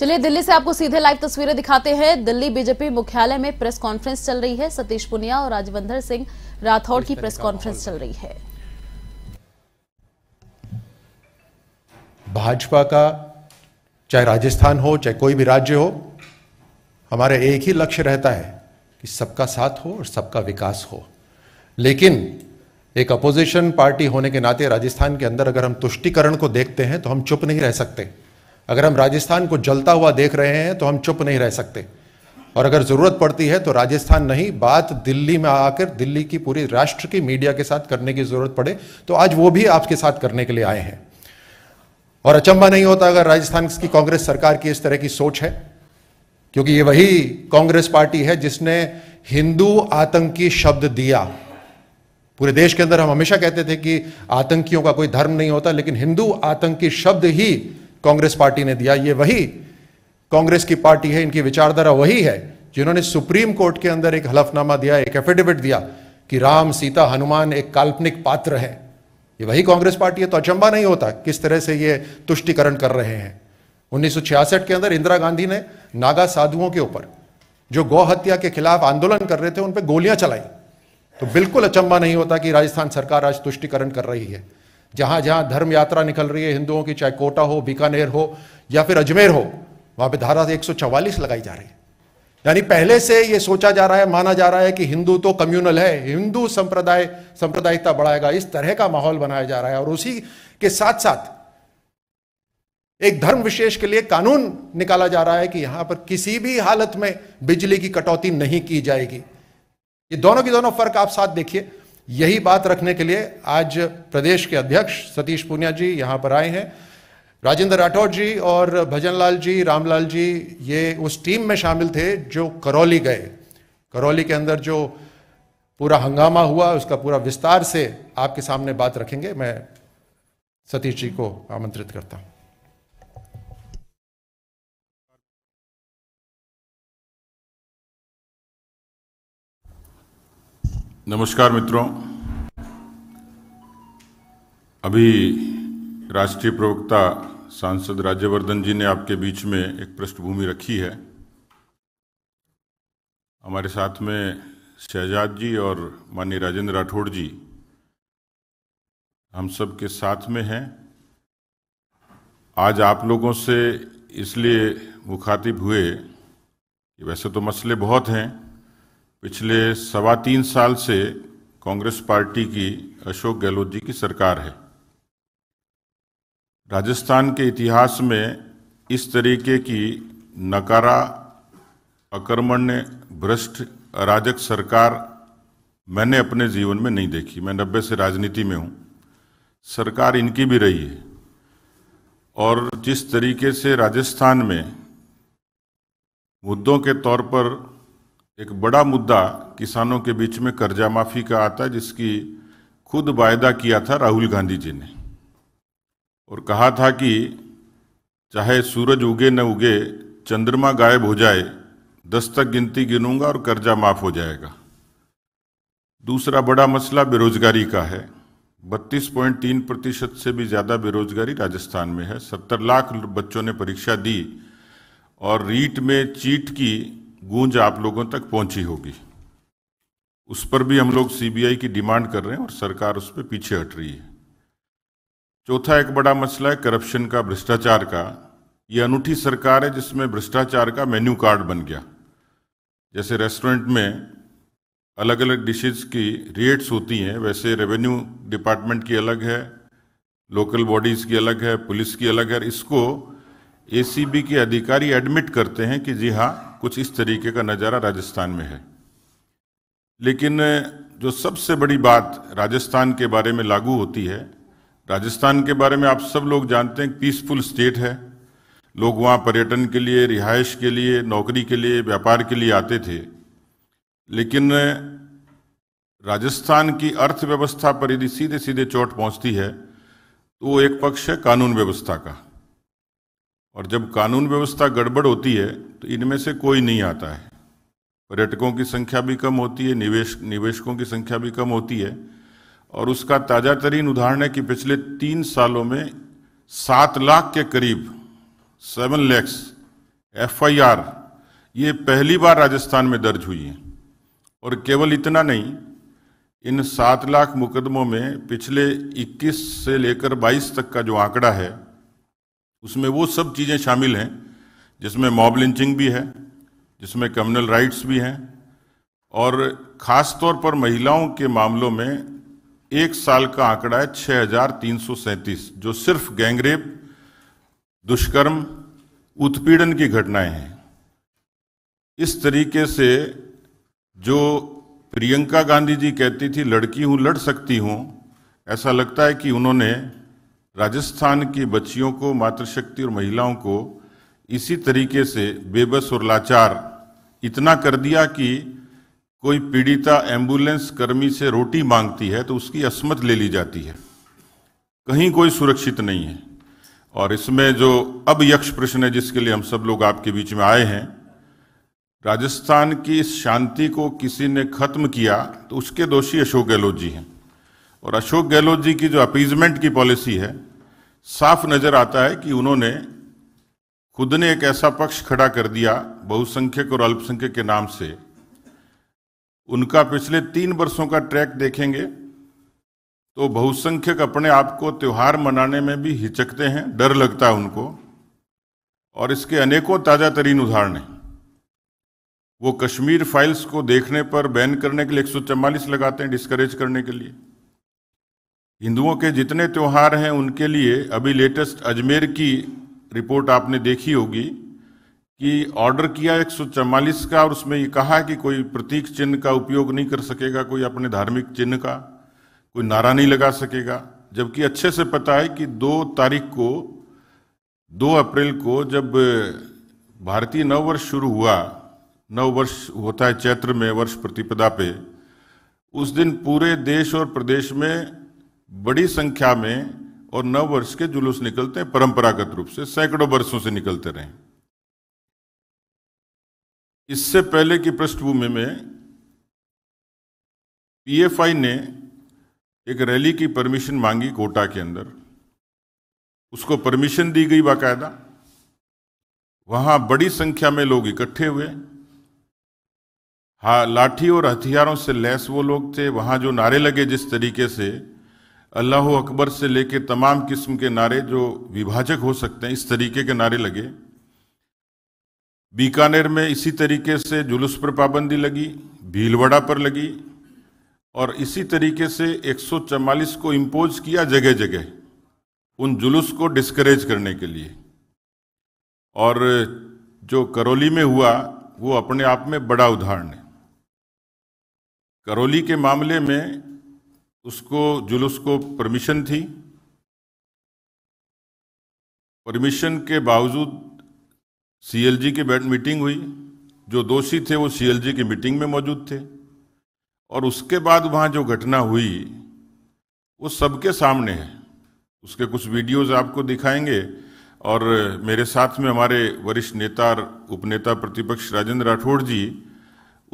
चलिए दिल्ली से आपको सीधे लाइव तस्वीरें दिखाते हैं दिल्ली बीजेपी मुख्यालय में प्रेस कॉन्फ्रेंस चल रही है सतीश पुनिया और राजवंधर सिंह राठौड़ की प्रेस कॉन्फ्रेंस चल रही है भाजपा का चाहे राजस्थान हो चाहे कोई भी राज्य हो हमारा एक ही लक्ष्य रहता है कि सबका साथ हो और सबका विकास हो लेकिन एक अपोजिशन पार्टी होने के नाते राजस्थान के अंदर अगर हम तुष्टिकरण को देखते हैं तो हम चुप नहीं रह सकते अगर हम राजस्थान को जलता हुआ देख रहे हैं तो हम चुप नहीं रह सकते और अगर ज़रूरत पड़ती है तो राजस्थान नहीं बात दिल्ली में आकर दिल्ली की पूरी राष्ट्र की मीडिया के साथ करने की ज़रूरत पड़े तो आज वो भी आपके साथ करने के लिए आए हैं और अचंबा नहीं होता अगर राजस्थान की कांग्रेस सरकार की इस तरह की सोच है क्योंकि ये वही कांग्रेस पार्टी है जिसने हिंदू आतंकी शब्द दिया पूरे देश के अंदर हम हमेशा कहते थे कि आतंकियों का कोई धर्म नहीं होता लेकिन हिंदू आतंकी शब्द ही कांग्रेस पार्टी ने दिया ये वही कांग्रेस की पार्टी है इनकी विचारधारा वही है जिन्होंने सुप्रीम कोर्ट के अंदर एक हलफनामा दिया एक एफिडेविट दिया कि राम सीता हनुमान एक काल्पनिक पात्र है ये वही कांग्रेस पार्टी है तो अचंबा नहीं होता किस तरह से ये तुष्टिकरण कर रहे हैं उन्नीस के अंदर इंदिरा गांधी ने नागा साधुओं के ऊपर जो गौ हत्या के खिलाफ आंदोलन कर रहे थे उन पर गोलियां चलाई तो बिल्कुल अचंबा नहीं होता कि राजस्थान सरकार आज तुष्टिकरण कर रही है जहां जहां धर्म यात्रा निकल रही है हिंदुओं की चाहे कोटा हो बीकानेर हो या फिर अजमेर हो वहां पे धारा एक लगाई जा रही है यानी पहले से ये सोचा जा रहा है माना जा रहा है कि हिंदू तो कम्युनल है हिंदू संप्रदाय संप्रदायिकता बढ़ाएगा इस तरह का माहौल बनाया जा रहा है और उसी के साथ साथ एक धर्म विशेष के लिए कानून निकाला जा रहा है कि यहां पर किसी भी हालत में बिजली की कटौती नहीं की जाएगी ये दोनों की दोनों फर्क आप साथ देखिए यही बात रखने के लिए आज प्रदेश के अध्यक्ष सतीश पूनिया जी यहाँ पर आए हैं राजेंद्र राठौर जी और भजनलाल जी रामलाल जी ये उस टीम में शामिल थे जो करौली गए करौली के अंदर जो पूरा हंगामा हुआ उसका पूरा विस्तार से आपके सामने बात रखेंगे मैं सतीश जी को आमंत्रित करता हूँ नमस्कार मित्रों अभी राष्ट्रीय प्रवक्ता सांसद राज्यवर्धन जी ने आपके बीच में एक पृष्ठभूमि रखी है हमारे साथ में शहजाद जी और माननीय राजेंद्र राठौड़ जी हम सब के साथ में हैं आज आप लोगों से इसलिए मुखातिब हुए कि वैसे तो मसले बहुत हैं पिछले सवा तीन साल से कांग्रेस पार्टी की अशोक गहलोत जी की सरकार है राजस्थान के इतिहास में इस तरीके की नकारा अकर्मण्य भ्रष्ट अराजक सरकार मैंने अपने जीवन में नहीं देखी मैं नब्बे से राजनीति में हूँ सरकार इनकी भी रही है और जिस तरीके से राजस्थान में मुद्दों के तौर पर एक बड़ा मुद्दा किसानों के बीच में कर्जा माफी का आता है जिसकी खुद वायदा किया था राहुल गांधी जी ने और कहा था कि चाहे सूरज उगे न उगे चंद्रमा गायब हो जाए दस तक गिनती गिनूंगा और कर्जा माफ हो जाएगा दूसरा बड़ा मसला बेरोजगारी का है 32.3 प्रतिशत से भी ज़्यादा बेरोजगारी राजस्थान में है 70 लाख बच्चों ने परीक्षा दी और रीट में चीट की गूंज आप लोगों तक पहुंची होगी उस पर भी हम लोग सीबीआई की डिमांड कर रहे हैं और सरकार उस पर पीछे हट रही है चौथा एक बड़ा मसला है करप्शन का भ्रष्टाचार का ये अनूठी सरकार है जिसमें भ्रष्टाचार का मेन्यू कार्ड बन गया जैसे रेस्टोरेंट में अलग अलग डिशेज की रेट्स होती हैं वैसे रेवेन्यू डिपार्टमेंट की अलग है लोकल बॉडीज़ की अलग है पुलिस की अलग है इसको एसीबी के अधिकारी एडमिट करते हैं कि जी हाँ कुछ इस तरीके का नज़ारा राजस्थान में है लेकिन जो सबसे बड़ी बात राजस्थान के बारे में लागू होती है राजस्थान के बारे में आप सब लोग जानते हैं पीसफुल स्टेट है लोग वहाँ पर्यटन के लिए रिहाइश के लिए नौकरी के लिए व्यापार के लिए आते थे लेकिन राजस्थान की अर्थव्यवस्था पर यदि सीधे सीधे चोट पहुँचती है तो वो एक पक्ष है कानून व्यवस्था का और जब कानून व्यवस्था गड़बड़ होती है तो इनमें से कोई नहीं आता है पर्यटकों की संख्या भी कम होती है निवेश निवेशकों की संख्या भी कम होती है और उसका ताज़ा तरीन उदाहरण है कि पिछले तीन सालों में सात लाख के करीब seven lakhs F I R ये पहली बार राजस्थान में दर्ज हुई है और केवल इतना नहीं इन सात लाख मुकदमों में पिछले 21 से लेकर 22 तक का जो आंकड़ा है उसमें वो सब चीज़ें शामिल हैं जिसमें मॉब लिंचिंग भी है जिसमें कम्युनल राइट्स भी हैं और ख़ास तौर पर महिलाओं के मामलों में एक साल का आंकड़ा है छः जो सिर्फ गैंगरेप दुष्कर्म उत्पीड़न की घटनाएं हैं इस तरीके से जो प्रियंका गांधी जी कहती थी लड़की हूँ लड़ सकती हूँ ऐसा लगता है कि उन्होंने राजस्थान की बच्चियों को मातृशक्ति और महिलाओं को इसी तरीके से बेबस और लाचार इतना कर दिया कि कोई पीड़िता एम्बुलेंस कर्मी से रोटी मांगती है तो उसकी असमत ले ली जाती है कहीं कोई सुरक्षित नहीं है और इसमें जो अब यक्ष प्रश्न है जिसके लिए हम सब लोग आपके बीच में आए हैं राजस्थान की इस शांति को किसी ने खत्म किया तो उसके दोषी अशोक गहलोत जी हैं और अशोक गहलोत जी की जो अपीजमेंट की पॉलिसी है साफ नजर आता है कि उन्होंने खुद ने एक ऐसा पक्ष खड़ा कर दिया बहुसंख्यक और अल्पसंख्यक के नाम से उनका पिछले तीन वर्षों का ट्रैक देखेंगे तो बहुसंख्यक अपने आप को त्यौहार मनाने में भी हिचकते हैं डर लगता है उनको और इसके अनेकों ताज़ा तरीन उदाहरण हैं वो कश्मीर फाइल्स को देखने पर बैन करने के लिए एक लगाते हैं डिस्करेज करने के लिए हिंदुओं के जितने त्यौहार हैं उनके लिए अभी लेटेस्ट अजमेर की रिपोर्ट आपने देखी होगी कि ऑर्डर किया एक का और उसमें ये कहा कि कोई प्रतीक चिन्ह का उपयोग नहीं कर सकेगा कोई अपने धार्मिक चिन्ह का कोई नारा नहीं लगा सकेगा जबकि अच्छे से पता है कि दो तारीख को दो अप्रैल को जब भारतीय नववर्ष शुरू हुआ नववर्ष होता है चैत्र में वर्ष प्रतिपदा पे उस दिन पूरे देश और प्रदेश में बड़ी संख्या में और नव वर्ष के जुलूस निकलते हैं परंपरागत रूप से सैकड़ों वर्षों से निकलते रहे इससे पहले की पृष्ठभूमि में पीएफआई ने एक रैली की परमिशन मांगी कोटा के अंदर उसको परमिशन दी गई बाकायदा वहां बड़ी संख्या में लोग इकट्ठे हुए हा लाठी और हथियारों से लैस वो लोग थे वहां जो नारे लगे जिस तरीके से अल्लाह अकबर से लेके तमाम किस्म के नारे जो विभाजक हो सकते हैं इस तरीके के नारे लगे बीकानेर में इसी तरीके से जुलूस पर पाबंदी लगी भीलवाड़ा पर लगी और इसी तरीके से 144 को इम्पोज किया जगह जगह उन जुलूस को डिस्करेज करने के लिए और जो करौली में हुआ वो अपने आप में बड़ा उदाहरण है करौली के मामले में उसको जुलूस को परमिशन थी परमिशन के बावजूद सीएलजी की बैठ मीटिंग हुई जो दोषी थे वो सीएलजी की मीटिंग में मौजूद थे और उसके बाद वहाँ जो घटना हुई वो सबके सामने है उसके कुछ वीडियोस आपको दिखाएंगे और मेरे साथ में हमारे वरिष्ठ नेता उपनेता प्रतिपक्ष राजेंद्र राठौड़ जी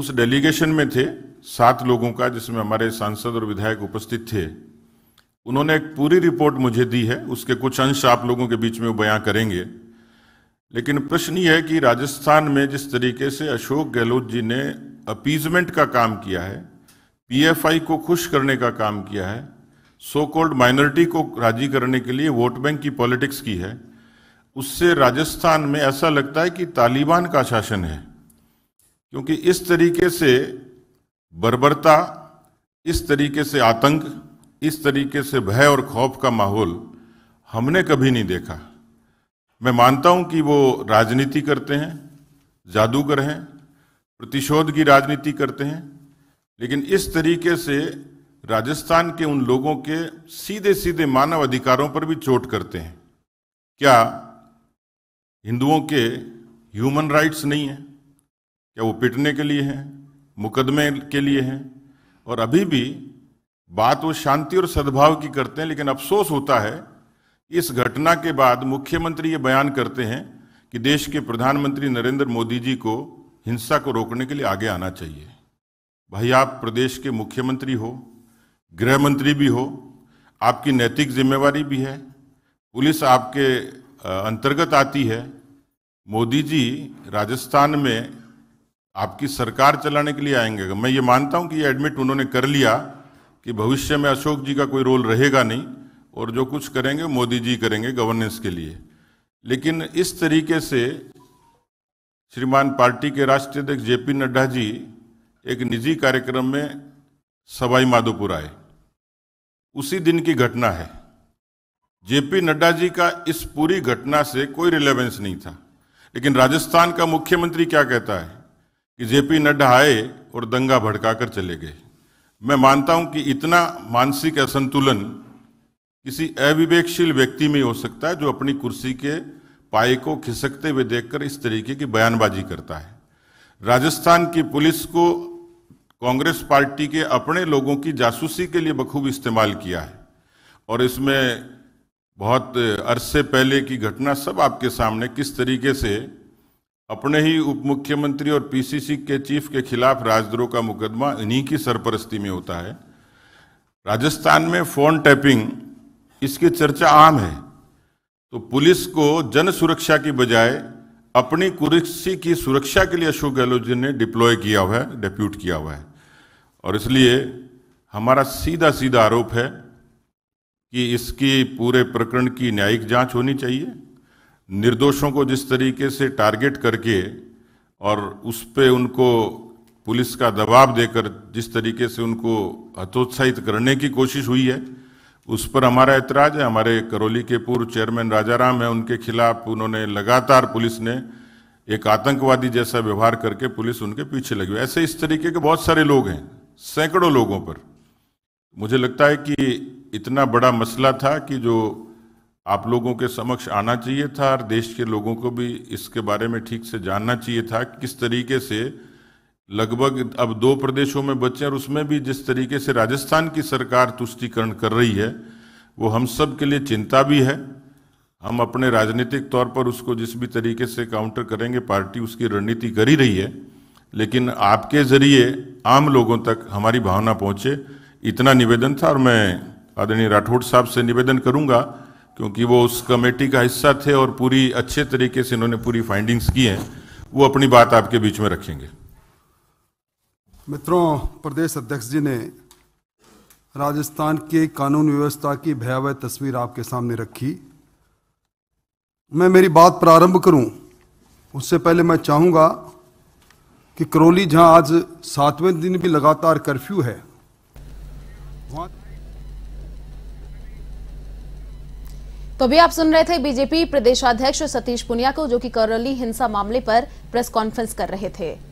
उस डेलीगेशन में थे सात लोगों का जिसमें हमारे सांसद और विधायक उपस्थित थे उन्होंने एक पूरी रिपोर्ट मुझे दी है उसके कुछ अंश आप लोगों के बीच में बयां करेंगे लेकिन प्रश्न ये है कि राजस्थान में जिस तरीके से अशोक गहलोत जी ने अपीजमेंट का काम किया है पीएफआई को खुश करने का काम किया है सो कॉल्ड माइनॉरिटी को राजी करने के लिए वोट बैंक की पॉलिटिक्स की है उससे राजस्थान में ऐसा लगता है कि तालिबान का शासन है क्योंकि इस तरीके से बर्बरता इस तरीके से आतंक इस तरीके से भय और खौफ का माहौल हमने कभी नहीं देखा मैं मानता हूं कि वो राजनीति करते हैं जादूगर हैं प्रतिशोध की राजनीति करते हैं लेकिन इस तरीके से राजस्थान के उन लोगों के सीधे सीधे मानव अधिकारों पर भी चोट करते हैं क्या हिंदुओं के ह्यूमन राइट्स नहीं हैं क्या वो पिटने के लिए हैं मुकदमे के लिए हैं और अभी भी बात वो शांति और सद्भाव की करते हैं लेकिन अफसोस होता है इस घटना के बाद मुख्यमंत्री ये बयान करते हैं कि देश के प्रधानमंत्री नरेंद्र मोदी जी को हिंसा को रोकने के लिए आगे आना चाहिए भाई आप प्रदेश के मुख्यमंत्री हो गृह मंत्री भी हो आपकी नैतिक जिम्मेवारी भी है पुलिस आपके अंतर्गत आती है मोदी जी राजस्थान में आपकी सरकार चलाने के लिए आएंगे मैं ये मानता हूँ कि ये एडमिट उन्होंने कर लिया कि भविष्य में अशोक जी का कोई रोल रहेगा नहीं और जो कुछ करेंगे मोदी जी करेंगे गवर्नेंस के लिए लेकिन इस तरीके से श्रीमान पार्टी के राष्ट्रीय अध्यक्ष जे पी नड्डा जी एक निजी कार्यक्रम में सवाई माधोपुर आए उसी दिन की घटना है जे पी नड्डा जी का इस पूरी घटना से कोई रिलेवेंस नहीं था लेकिन राजस्थान का मुख्यमंत्री क्या कहता है कि जेपी नड्डा आए और दंगा भड़काकर चले गए मैं मानता हूं कि इतना मानसिक असंतुलन किसी अविवेकशील व्यक्ति में हो सकता है जो अपनी कुर्सी के पाए को खिसकते हुए देखकर इस तरीके की बयानबाजी करता है राजस्थान की पुलिस को कांग्रेस पार्टी के अपने लोगों की जासूसी के लिए बखूब इस्तेमाल किया है और इसमें बहुत अरसे पहले की घटना सब आपके सामने किस तरीके से अपने ही उप मुख्यमंत्री और पीसीसी के चीफ के खिलाफ राजद्रोह का मुकदमा इन्हीं की सरपरस्ती में होता है राजस्थान में फोन टैपिंग इसकी चर्चा आम है तो पुलिस को जन सुरक्षा की बजाय अपनी कुर्सी की सुरक्षा के लिए अशोक गहलोत जी ने डिप्लॉय किया हुआ है डिप्यूट किया हुआ है और इसलिए हमारा सीधा सीधा आरोप है कि इसकी पूरे प्रकरण की न्यायिक जांच होनी चाहिए निर्दोषों को जिस तरीके से टारगेट करके और उस पर उनको पुलिस का दबाव देकर जिस तरीके से उनको हतोत्साहित करने की कोशिश हुई है उस पर हमारा ऐतराज है हमारे करौली के पूर्व चेयरमैन राजाराम है उनके खिलाफ उन्होंने लगातार पुलिस ने एक आतंकवादी जैसा व्यवहार करके पुलिस उनके पीछे लगी हुई ऐसे इस तरीके के बहुत सारे लोग हैं सैकड़ों लोगों पर मुझे लगता है कि इतना बड़ा मसला था कि जो आप लोगों के समक्ष आना चाहिए था और देश के लोगों को भी इसके बारे में ठीक से जानना चाहिए था कि किस तरीके से लगभग अब दो प्रदेशों में बचे और उसमें भी जिस तरीके से राजस्थान की सरकार तुष्टिकरण कर रही है वो हम सब के लिए चिंता भी है हम अपने राजनीतिक तौर पर उसको जिस भी तरीके से काउंटर करेंगे पार्टी उसकी रणनीति कर ही रही है लेकिन आपके ज़रिए आम लोगों तक हमारी भावना पहुँचे इतना निवेदन था और मैं आदरणीय राठौड़ साहब से निवेदन करूँगा क्योंकि वो उस कमेटी का हिस्सा थे और पूरी अच्छे तरीके से इन्होंने पूरी फाइंडिंग्स की हैं वो अपनी बात आपके बीच में रखेंगे मित्रों प्रदेश अध्यक्ष जी ने राजस्थान के कानून व्यवस्था की भयावह तस्वीर आपके सामने रखी मैं मेरी बात प्रारंभ करूं उससे पहले मैं चाहूंगा कि करौली जहां आज सातवें दिन भी लगातार कर्फ्यू है वहां तो अभी आप सुन रहे थे बीजेपी प्रदेशाध्यक्ष सतीश पुनिया को जो कि करौली हिंसा मामले पर प्रेस कॉन्फ्रेंस कर रहे थे